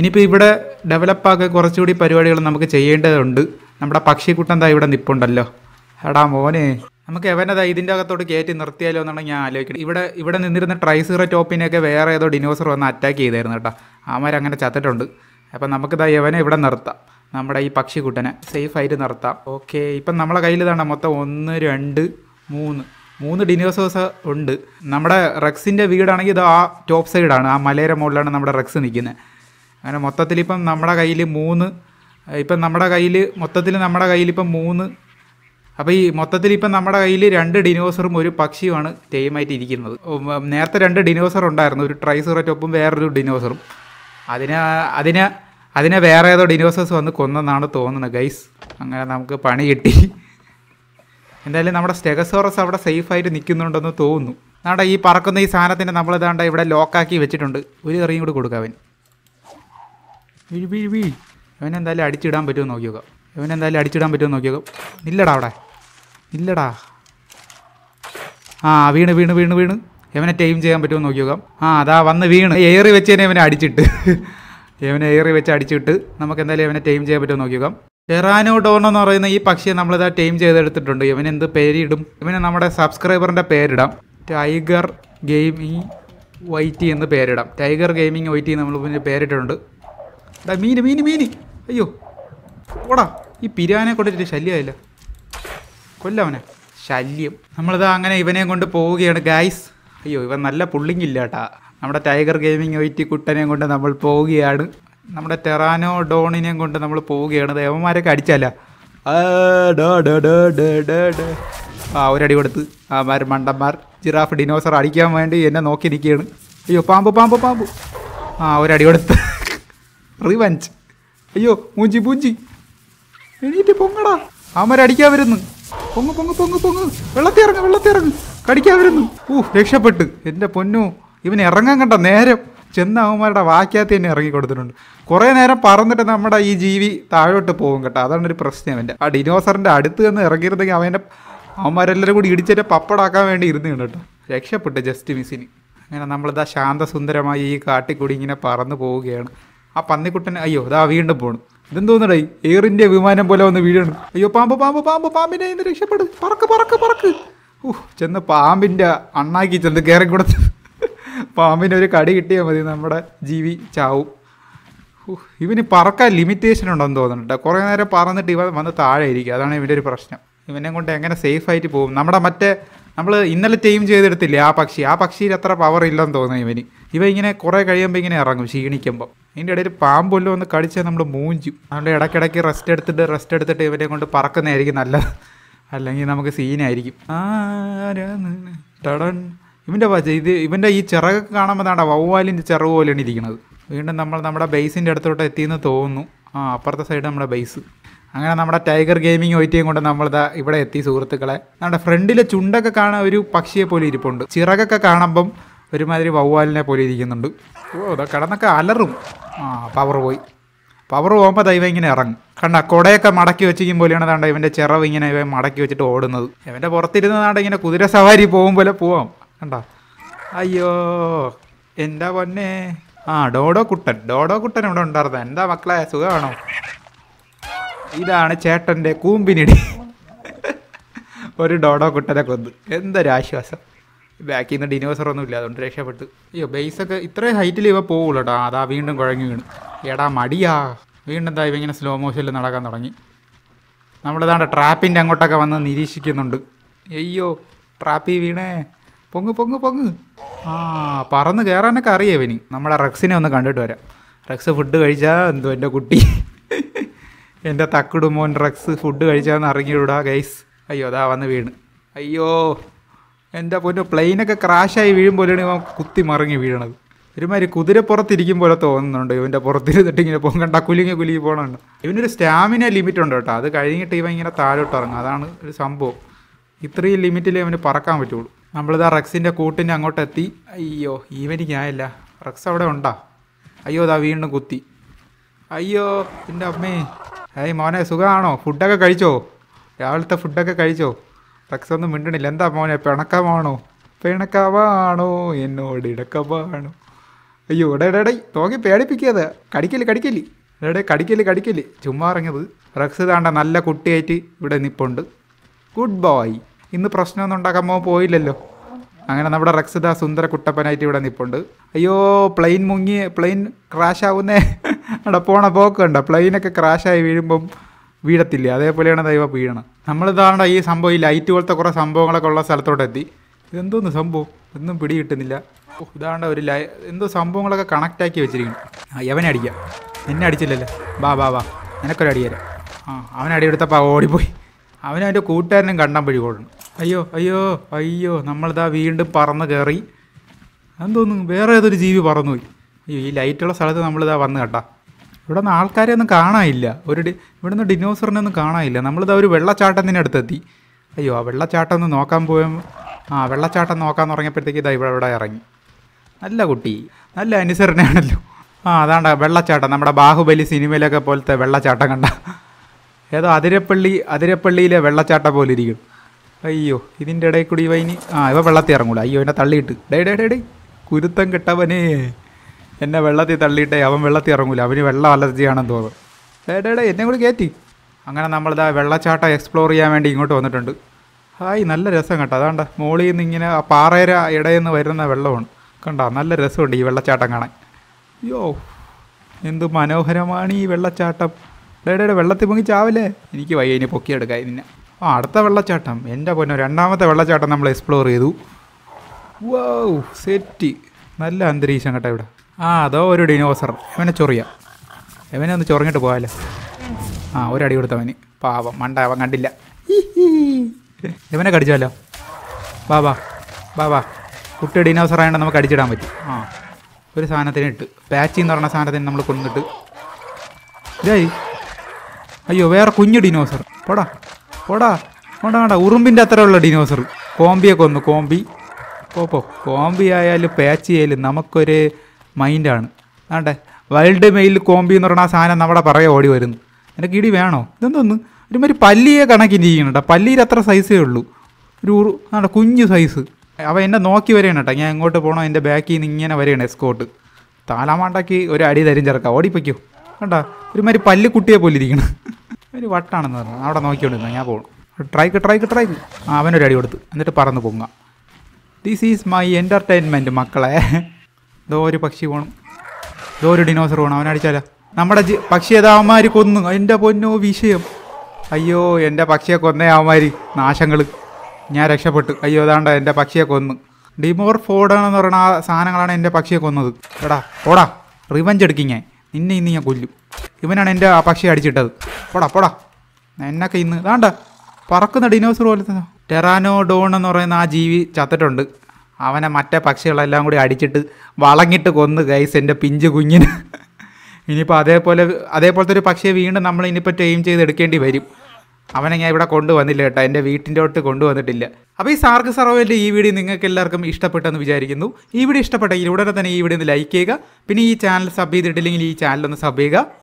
ഇനിയിപ്പോൾ ഇവിടെ ഡെവലപ്പാക്കി കുറച്ചുകൂടി പരിപാടികൾ നമുക്ക് ചെയ്യേണ്ടതുണ്ട് നമ്മുടെ കൂട്ടം എന്താ ഇവിടെ നിപ്പുണ്ടല്ലോ എടാ മോനെ നമുക്ക് എവനതാ ഇതിൻ്റെ അകത്തോട്ട് കയറ്റി നിർത്തിയാലോ എന്നാണ് ഞാൻ ആലോചിക്കുന്നത് ഇവിടെ ഇവിടെ നിന്നിരുന്ന ട്രൈസീറോ ടോപ്പിനെയൊക്കെ വേറെ ഏതോ ഡിനോസർ വന്ന് അറ്റാക്ക് ചെയ്തായിരുന്നു കേട്ടോ ആമാർ അങ്ങനെ ചത്തിട്ടുണ്ട് അപ്പം നമുക്ക് ദാ എവനെ ഇവിടെ നിർത്താം നമ്മുടെ ഈ സേഫ് ആയിട്ട് നിർത്താം ഓക്കെ ഇപ്പം നമ്മളെ കയ്യിൽ തന്നെ മൊത്തം ഒന്ന് രണ്ട് മൂന്ന് മൂന്ന് ഡിനോസേഴ്സ് ഉണ്ട് നമ്മുടെ റെക്സിൻ്റെ വീടാണെങ്കിൽ ഇത് ആ ടോപ്പ് സൈഡാണ് ആ മലയുടെ മുകളിലാണ് നമ്മുടെ റെക്സ് നിൽക്കുന്നത് അങ്ങനെ മൊത്തത്തിൽ ഇപ്പം നമ്മുടെ കയ്യിൽ മൂന്ന് ഇപ്പം നമ്മുടെ കയ്യിൽ മൊത്തത്തിൽ നമ്മുടെ കയ്യിൽ ഇപ്പം മൂന്ന് അപ്പോൾ ഈ മൊത്തത്തിൽ ഇപ്പം നമ്മുടെ കയ്യിൽ രണ്ട് ഡിനോസറും ഒരു പക്ഷിയുമാണ് തെയ്യമായിട്ട് ഇരിക്കുന്നത് നേരത്തെ രണ്ട് ഡിനോസർ ഉണ്ടായിരുന്നു ഒരു ട്രൈസററ്റൊപ്പം വേറൊരു ഡിനോസറും അതിന് അതിന് അതിനെ വേറെ ഏതോ ഡിനോസേഴ്സ് വന്ന് കൊന്നെന്നാണ് തോന്നുന്നത് ഗൈസ് അങ്ങനെ നമുക്ക് പണി കിട്ടി എന്തായാലും നമ്മുടെ സ്റ്റെഗസോറസ് അവിടെ സേഫായിട്ട് നിൽക്കുന്നുണ്ടെന്ന് തോന്നുന്നു നമ്മുടെ ഈ പറക്കുന്ന ഈ സാധനത്തിനെ നമ്മൾ ഇവിടെ ലോക്കാക്കി വെച്ചിട്ടുണ്ട് ഒരു എറിയും കൂടി കൊടുക്കാൻ വീഴ് വീഴ് വീഴ് അവനെന്തായാലും അടിച്ചിടാൻ പറ്റുമോ നോക്കി നോക്കാം അവനെന്തായാലും അടിച്ചിടാൻ പറ്റുമോ നോക്കി ഇല്ലടാ അവിടെ ഇല്ലടാ ആ വീണ് വീണ് വീണ് വീണ് ഇവനെ ടൈം ചെയ്യാൻ പറ്റുമോ നോക്കി നോക്കാം ആ അതാ വന്ന് വീണ് ഏറി വെച്ച് തന്നെ ഇവനെ അടിച്ചിട്ട് ഇവനെ ഏറി വെച്ച് അടിച്ചിട്ട് നമുക്ക് എന്തായാലും ഇവനെ ടൈം ചെയ്യാൻ പറ്റുമോ നോക്കി നോക്കാം ടെറാനോ എന്ന് പറയുന്ന ഈ പക്ഷിയെ നമ്മളിതാ ടൈം ചെയ്തെടുത്തിട്ടുണ്ട് ഇവൻ എന്ത് പേരിടും ഇവനെ നമ്മുടെ സബ്സ്ക്രൈബറിൻ്റെ പേരിടാം ടൈഗർ ഗെയിമിങ് വൈറ്റി എന്ന് പേരിടാം ടൈഗർ ഗെയിമിംഗ് വൈറ്റി നമ്മൾ പേരിട്ടുണ്ട് ഇതാ മീന് മീന് മീന് അയ്യോ ഓടാ ഈ പിരാനെ കൊണ്ടിട്ട് ശല്യമായില്ല കൊല്ലവനെ ശല്യം നമ്മളിത് അങ്ങനെ ഇവനെ കൊണ്ട് പോവുകയാണ് ഗായ്സ് അയ്യോ ഇവൻ നല്ല പുള്ളിങ്ങില്ല കേട്ടാ നമ്മുടെ ടൈഗർ ഗെയിമിംഗ് ഒയിറ്റി കുട്ടനെയും കൊണ്ട് നമ്മൾ പോവുകയാണ് നമ്മുടെ ടെറാനോ ഡോണിനെയും കൊണ്ട് നമ്മൾ പോവുകയാണ് ദേവന്മാരൊക്കെ അടിച്ചല്ല ആ ഒരടി കൊടുത്ത് ആമാർ മണ്ടന്മാർ ജിറാഫ് ഡിനോസർ അടിക്കാൻ വേണ്ടി എന്നെ നോക്കി നിൽക്കുകയാണ് അയ്യോ പാമ്പ് പാമ്പ് പാമ്പ് ആ ഒരടി കൊടുത്ത് റിവഞ്ച് അയ്യോ മൂഞ്ചി പൂഞ്ചി എണീറ്റ് പൊങ്ങടാ അമരടിക്കാൻ വരുന്നു പൊങ്ങ് പൊങ്ങ് പൊങ്ങ് പൊങ്ങ് വെള്ളത്തി ഇറങ്ങ് വെള്ളത്തി ഇറങ്ങ് കടിക്കാൻ വരുന്നു ഊ രക്ഷപ്പെട്ട് എൻ്റെ പൊന്നു ഇവൻ ഇറങ്ങാൻ കണ്ട നേരം ചെന്ന അവന്മാരുടെ വാക്യാത്തി തന്നെ ഇറങ്ങി കൊടുത്തിട്ടുണ്ട് കുറേ നേരം പറന്നിട്ട് നമ്മുടെ ഈ ജീവി താഴോട്ട് പോകും കേട്ടോ അതാണ് ഒരു പ്രശ്നം അവൻ്റെ ആ ഡിനോസറിൻ്റെ അടുത്ത് നിന്ന് ഇറങ്ങിയിരുന്നെങ്കിൽ അവൻ്റെ അവന്മാരെല്ലാവരും കൂടി ഇടിച്ചിട്ട് പപ്പടാക്കാൻ വേണ്ടി ഇരുന്ന് കേട്ടോ രക്ഷപ്പെട്ട് ജസ്റ്റ് മിസ്സിന് അങ്ങനെ നമ്മളിതാ ശാന്തസുന്ദരമായി ഈ കാട്ടിൽ ഇങ്ങനെ പറന്ന് പോവുകയാണ് ആ പന്നിക്കുട്ടൻ അയ്യോ അതാ വീണ്ടും പോണു ഇതെന്തോന്നടായി എയർ ഇന്ത്യ വിമാനം പോലെ വന്ന് വീഴണം അയ്യോ പാമ്പ് പാമ്പ് പാമ്പ് പാമ്പിനെ ഇന്ന് രക്ഷപ്പെടും പറക്ക് പറക്ക് പറക്ക് ഊഹ് ചെന്ന് പാമ്പിൻ്റെ അണ്ണാക്കി ചെന്ന് കയറി കൊടുത്ത് ഒരു കടി കിട്ടിയാൽ മതി നമ്മുടെ ജീവി ചാവും ഇവന് പറക്കാൻ ലിമിറ്റേഷൻ ഉണ്ടെന്ന് തോന്നുന്നുണ്ട് കുറേ നേരം പറന്നിട്ട് ഇവ വന്ന് താഴെ ഇരിക്കുക അതാണ് ഇവൻ്റെ ഒരു പ്രശ്നം ഇവനെ കൊണ്ട് എങ്ങനെ സേഫ് ആയിട്ട് പോകും നമ്മുടെ മറ്റേ നമ്മൾ ഇന്നലെ ടീം ചെയ്തെടുത്തില്ലേ ആ പക്ഷി ആ പക്ഷിയിൽ അത്ര പവർ ഇല്ലെന്ന് തോന്നുന്നു ഇവന് ഇവ ഇങ്ങനെ കുറേ കഴിയുമ്പോൾ ഇങ്ങനെ ഇറങ്ങും ക്ഷീണിക്കുമ്പോൾ ഇതിൻ്റെ ഇടയിൽ പാമ്പൊല്ലോ ഒന്ന് കടിച്ചാൽ നമ്മൾ മൂഞ്ചും അതുകൊണ്ട് ഇടയ്ക്കിടയ്ക്ക് റെസ്റ്റ് എടുത്തിട്ട് റെസ്റ്റ് എടുത്തിട്ട് ഇവരെ കൊണ്ട് പറക്കുന്നതായിരിക്കും നല്ലത് അല്ലെങ്കിൽ നമുക്ക് സീനായിരിക്കും ടടൺ ഇവൻ്റെ ഇത് ഇവൻ്റെ ഈ ചിറകൊക്കെ കാണുമ്പോൾ നാടാ വവ്വാലിൻ്റെ ചിറക് പോലെയാണ് ഇരിക്കുന്നത് വീണ്ടും നമ്മൾ നമ്മുടെ ബേസിൻ്റെ അടുത്തോട്ട് എത്തിയെന്ന് തോന്നുന്നു ആ അപ്പുറത്തെ സൈഡ് നമ്മുടെ ബേസ് അങ്ങനെ നമ്മുടെ ടൈഗർ ഗെയിമിംഗ് ഒയിറ്റിയും കൊണ്ട് നമ്മളിതാ ഇവിടെ എത്തി സുഹൃത്തുക്കളെ നമ്മുടെ ഫ്രണ്ടിലെ ചുണ്ടൊക്കെ കാണാൻ ഒരു പക്ഷിയെ പോലെ ഇരിപ്പുണ്ട് ചിറകൊക്കെ കാണുമ്പം ഒരുമാതിരി വവ്വാലിനെ പോലെ ഇരിക്കുന്നുണ്ട് ഓ ഇതാ കിടന്നൊക്കെ അലറും ആ പവർ പോയി പവർ പോകുമ്പോൾ ദൈവം ഇങ്ങനെ ഇറങ്ങും കണ്ട കൊടയൊക്കെ മടക്കി വെച്ചിരിക്കും പോലെയാണ് താണ്ട ഇവൻ്റെ ചിറവ് ഇങ്ങനെ ഇവ മടക്കി വെച്ചിട്ട് ഓടുന്നത് ഇവൻ്റെ പുറത്തിരുന്നതാണ്ട് ഇങ്ങനെ കുതിര സവാരി പോകും പോലെ പോവാം കണ്ട അയ്യോ എന്താ പൊന്നെ ആ ഡോഡോ കുട്ടൻ ഡോഡോ കുട്ടൻ ഇവിടെ ഉണ്ടായിരുന്നത് എന്താ മക്കളെ സുഖമാണോ ഇതാണ് ചേട്ടൻ്റെ കൂമ്പിനിടി ഒരു ഡോഡോ കുട്ടനെ കൊന്ന് എന്തൊരു ആശ്വാസം ബാക്കിൽ നിന്ന് ഡിനോസറൊന്നും ഒന്നും ഇല്ല അതുകൊണ്ട് രക്ഷപ്പെട്ടു അയ്യോ ബേസൊക്കെ ഇത്രയും ഹൈറ്റിൽ ഇവ പോവുള്ളൂ അതാ വീണ്ടും കുഴങ്ങി വീണു എടാ മടിയാ വീണ്ടും എന്താ ഇവ ഇങ്ങനെ സ്ലോ മോഷനിൽ നടക്കാൻ തുടങ്ങി നമ്മളിതാണ്ട് ട്രാപ്പിൻ്റെ അങ്ങോട്ടൊക്കെ വന്ന് നിരീക്ഷിക്കുന്നുണ്ട് അയ്യോ ട്രാപ്പി വീണേ പൊങ്ങ് പൊങ്ങ് പൊങ്ങ് ആ പറന്ന് കയറാനൊക്കെ അറിയാം ഇവനി നമ്മളെ റക്സിനെ ഒന്ന് കണ്ടിട്ട് വരാം റക്സ് ഫുഡ് കഴിച്ചാൽ എന്തോ എൻ്റെ കുട്ടി എൻ്റെ തക്കിടുമോൻ റക്സ് ഫുഡ് കഴിച്ചാന്ന് അറിഞ്ഞിവിടാ ഗൈസ് അയ്യോ അതാ വന്ന് വീണ് അയ്യോ എൻ്റെ പൊന്ന് പ്ലെയിനൊക്കെ ക്രാഷായി വീഴുമ്പോഴാണ് ഇവൻ കുത്തി മറങ്ങി വീഴണത് ഒരുമാതിരി പുറത്തിരിക്കും പോലെ തോന്നുന്നുണ്ട് ഇവൻ്റെ പുറത്തിരുന്നിട്ട് ഇങ്ങനെ പൊങ്ങണ്ട കുലുങ്ങി കുലുങ്ങി പോകണുണ്ട് ഇവനൊരു സ്റ്റാമിന ലിമിറ്റ് ഉണ്ട് കേട്ടോ അത് കഴിഞ്ഞിട്ട് ഇവ ഇങ്ങനെ താഴോട്ട് ഇറങ്ങും അതാണ് ഒരു സംഭവം ഇത്രയും ലിമിറ്റിൽ ഇവന് പറക്കാൻ പറ്റുള്ളൂ നമ്മളിതാ റക്സിൻ്റെ കൂട്ടിൻ്റെ അങ്ങോട്ടെത്തി അയ്യോ ഈവനിക്ക് ആയല്ല റക്സ് അവിടെ ഉണ്ടാ അയ്യോ ഇതാ വീണ്ടും കുത്തി അയ്യോ എൻ്റെ അമ്മേ ഏയ് മോനെ സുഖമാണോ ഫുഡൊക്കെ കഴിച്ചോ രാവിലത്തെ ഫുഡൊക്കെ കഴിച്ചോ ഫ്ലക്സ് ഒന്നും മിണ്ടണില്ല എന്താ മോനെ പിണക്കമാണോ പിണക്കമാണോ എന്നോട് ഇടക്കമാണോ അയ്യോ എടേ എടേ തോക്കി പേടിപ്പിക്കാതെ കടിക്കല് കടിക്കല് എടേ കടിക്കല് കടിക്കല് ചുമ്മാ ഇറങ്ങിയത് ഫ്ലക്സ് താണ്ട നല്ല കുട്ടിയായിട്ട് ഇവിടെ നിപ്പുണ്ട് ഗുഡ് ബോയ് ഇന്ന് പ്രശ്നമൊന്നും ഉണ്ടാക്കാൻ പോകാൻ പോയില്ലല്ലോ അങ്ങനെ നമ്മുടെ റക്സിത സുന്ദര കുട്ടപ്പനായിട്ട് ഇവിടെ നിപ്പുണ്ട് അയ്യോ പ്ലെയിൻ മുങ്ങി പ്ലെയിൻ ക്രാഷ് ആവുന്നേ അവിടെ പോണ പോക്കുണ്ട് പ്ലെയിനൊക്കെ ക്രാഷായി വീഴുമ്പം വീഴത്തില്ലേ അതേപോലെയാണ് ദൈവ വീഴണം നമ്മൾ ഇതാണ്ട ഈ സംഭവം ഈ ലൈറ്റ് പോലത്തെ കുറേ സംഭവങ്ങളൊക്കെ ഉള്ള സ്ഥലത്തോട്ടെത്തി ഇതെന്തോന്ന് സംഭവം ഒന്നും കിട്ടുന്നില്ല ഇതാണ്ട ഒരു ലൈ എന്തോ സംഭവങ്ങളൊക്കെ കണക്റ്റാക്കി വെച്ചിരിക്കുന്നു ആ എവനെ അടിക്കാം എന്നെ അടിച്ചില്ലല്ലോ വാ വാ വാ നിനക്കൊരു അടിയരാ ആ ആ അടി എടുത്തപ്പോൾ ഓടിപ്പോയി അവനവൻ്റെ കൂട്ടുകാരനും കണ്ടാൽ വഴി കൊള്ളണം അയ്യോ അയ്യോ അയ്യോ നമ്മളിതാ വീണ്ടും പറന്ന് കയറി അതെന്തോന്നു വേറെ ഏതൊരു ജീവി പറന്നുപോയി അയ്യോ ഈ ലൈറ്റുള്ള സ്ഥലത്ത് നമ്മളിതാ വന്ന് കേട്ടാ ഇവിടെ നിന്ന് ആൾക്കാരെ ഒന്നും കാണാനില്ല ഒരു ഇവിടെ നിന്ന് ഡിനോസറിനെ ഒന്നും കാണാനില്ല നമ്മളിത് ഒരു വെള്ളച്ചാട്ടത്തിൻ്റെ അടുത്തെത്തി അയ്യോ ആ വെള്ളച്ചാട്ടം ഒന്ന് നോക്കാൻ പോയ ആ വെള്ളച്ചാട്ടം നോക്കാൻ തുടങ്ങിയപ്പോഴത്തേക്ക് ഇതാ ഇവിടെ ഇവിടെ ഇറങ്ങി നല്ല കുട്ടി നല്ല അനുസരണയാണല്ലോ ആ അതാണ്ട വെള്ളച്ചാട്ടം നമ്മുടെ ബാഹുബലി സിനിമയിലൊക്കെ പോലത്തെ വെള്ളച്ചാട്ടം കണ്ട ഏതോ അതിരപ്പള്ളി അതിരപ്പള്ളിയിലെ വെള്ളച്ചാട്ടം പോലെ ഇരിക്കും അയ്യോ ഇതിൻ്റെ ഇടയിൽ കൂടി ഇവ ഇനി ആ ഇവ വെള്ളത്തിൽ ഇറങ്ങൂല അയ്യോ എന്നെ തള്ളിയിട്ട് ഡേ ഡേ ഡേ ഡേ കുരുത്തം കെട്ടവനേ എന്നെ വെള്ളത്തിൽ തള്ളിയിട്ട് അവൻ വെള്ളത്തിൽ ഇറങ്ങൂല അവന് വെള്ളം അലർജിയാണെന്ന് തോന്നുന്നു ഏടേടെ എന്നെ കൂടി കയറ്റി അങ്ങനെ നമ്മളിതാ വെള്ളച്ചാട്ടം എക്സ്പ്ലോർ ചെയ്യാൻ വേണ്ടി ഇങ്ങോട്ട് വന്നിട്ടുണ്ട് ഹായ് നല്ല രസം കേട്ടോ അതാണ്ട മോളിൽ നിന്ന് ഇങ്ങനെ ആ പാറയുടെ ഇടയിൽ നിന്ന് വരുന്ന വെള്ളമാണ് കണ്ടോ നല്ല രസമുണ്ട് ഈ വെള്ളച്ചാട്ടം കാണാൻ അയ്യോ എന്ത് മനോഹരമാണ് ഈ വെള്ളച്ചാട്ടം ഡേടേടെ വെള്ളത്തിൽ പൊങ്ങി ചാവില്ലേ എനിക്ക് വയ്യ ഇനി പൊക്കിയെടുക്കാം ഇതിന് ആ അടുത്ത വെള്ളച്ചാട്ടം എൻ്റെ പൊന്നോ രണ്ടാമത്തെ വെള്ളച്ചാട്ടം നമ്മൾ എക്സ്പ്ലോർ ചെയ്തു വൗ സെറ്റി നല്ല അന്തരീക്ഷം കേട്ടോ ഇവിടെ ആ അതോ ഒരു ഡിനോസർ ഇവനെ ചൊറിയ ഇവനെ ഒന്ന് ചൊറിഞ്ഞിട്ട് പോകാമല്ലോ ആ ഒരടി കൊടുത്തവന് പാവം മണ്ടാവൻ കണ്ടില്ല ഇവനെ കടിച്ചാലോ ബാബാ ബാബാ കുട്ടി ഡിനോസർ ആയതുകൊണ്ട് നമുക്ക് അടിച്ചിടാൻ പറ്റും ആ ഒരു സാധനത്തിന് ഇട്ട് പാച്ചി എന്ന് പറഞ്ഞ സാധനത്തിന് നമ്മൾ കൊണ്ടിട്ട് ഇതായി അയ്യോ വേറെ കുഞ്ഞു ഡിനോസർ പോടാ പോടാ വേണ്ട വേണ്ട ഉറുമ്പിൻ്റെ അത്രയുള്ള ഡിനോസർ കോമ്പിയൊക്കെ ഒന്ന് കോമ്പി പോ കോമ്പി ആയാലും പാച്ചി ആയാലും നമുക്കൊരു മൈൻഡാണ് ആണ്ടെ വൈൽഡ് മെയിൽ കോമ്പി എന്ന് പറയുന്ന ആ സാധനം നമ്മുടെ പറയെ ഓടി വരുന്നു എനിക്ക് കിടി വേണോ ഇതെന്തോന്ന് ഒരുമാതിരി പല്ലിയെ കണക്കിന് ചെയ്യണം കേട്ടോ പല്ലിയിൽ അത്ര സൈസേ ഉള്ളൂ ഒരു ആണ്ടെ കുഞ്ഞു സൈസ് അവ എന്നെ നോക്കി വരികയാണ് കേട്ടോ ഞാൻ എങ്ങോട്ട് പോകണോ എൻ്റെ ബാക്കിൽ നിന്ന് ഇങ്ങനെ വരികയാണ് എസ്കോട്ട് താലാമാണ്ടാക്കി ഒരു അടി തരും ചേർക്കാം ഓടിപ്പോയ്ക്കോ കേട്ടോ ഒരുമാതിരി പല്ല് കുട്ടിയെ പോലെ ഇരിക്കണം ഒരു വട്ടാണെന്ന് പറഞ്ഞു അവിടെ നോക്കിക്കൊണ്ടിരുന്നു ഞാൻ പോകണം ട്രൈക്ക് ട്രൈക്ക് ട്രൈക്ക് അവനൊരു അടി കൊടുത്ത് എന്നിട്ട് പറന്ന് പൊങ്ങാം ദിസ് ഈസ് മൈ എൻ്റർടൈൻമെൻറ്റ് മക്കളെ ഇതോ ഒരു പക്ഷി പോകണം ഇതോ ഒരു ഡിനോസർ പോകണം അവനടിച്ചാലോ നമ്മുടെ പക്ഷി ഏതാവന്മാർ കൊന്നു എൻ്റെ പൊന്നോ വിഷയം അയ്യോ എൻ്റെ പക്ഷിയെ കൊന്നേ അവന്മാർ നാശങ്ങൾ ഞാൻ രക്ഷപ്പെട്ടു അയ്യോ അതാണ്ട എൻ്റെ പക്ഷിയെ കൊന്നു ഡിമോർ ഫോർഡാണെന്ന് പറയുന്ന ആ സാധനങ്ങളാണ് എൻ്റെ പക്ഷിയെ കൊന്നത് എടാ പോടാ റിവഞ്ച് എടുക്കും ഞാൻ നിന്നെ ഇന്ന് ഞാൻ കൊല്ലും ഇവനാണ് എൻ്റെ ആ പക്ഷിയെ അടിച്ചിട്ടത് പോടാ പോടാ എന്നൊക്കെ ഇന്ന് അതാണ്ട പറക്കുന്ന ഡിനോസർ പോലത്തെ ടെറാനോ ഡോൺ എന്ന് പറയുന്ന ആ ജീവി ചത്തിട്ടുണ്ട് അവനെ മറ്റേ പക്ഷികളെല്ലാം കൂടി അടിച്ചിട്ട് വളങ്ങിട്ട് കൊന്ന് ഗൈസ് എൻ്റെ പിഞ്ച് കുഞ്ഞിന് ഇനിയിപ്പോൾ അതേപോലെ അതേപോലത്തെ ഒരു പക്ഷിയെ വീണ്ടും നമ്മൾ ഇനിയിപ്പോൾ ടൈം ചെയ്തെടുക്കേണ്ടി വരും അവനെ ഞാൻ ഇവിടെ കൊണ്ടുവന്നില്ല കേട്ടോ എൻ്റെ വീട്ടിൻ്റെ അടുത്ത് കൊണ്ടുവന്നിട്ടില്ല അപ്പോൾ ഈ സാർക്ക് സർവേൻ്റെ ഈ വീഡിയോ നിങ്ങൾക്ക് എല്ലാവർക്കും ഇഷ്ടപ്പെട്ടെന്ന് വിചാരിക്കുന്നു ഈ വീഡിയോ ഇഷ്ടപ്പെട്ടെങ്കിൽ ഉടനെ തന്നെ ഈ വീഡിയോ ഒന്ന് ലൈക്ക് ചെയ്യുക പിന്നെ ഈ ചാനൽ സബ് ചെയ്തിട്ടില്ലെങ്കിൽ ഈ ചാനൽ ഒന്ന് സബ് ചെയ്യുക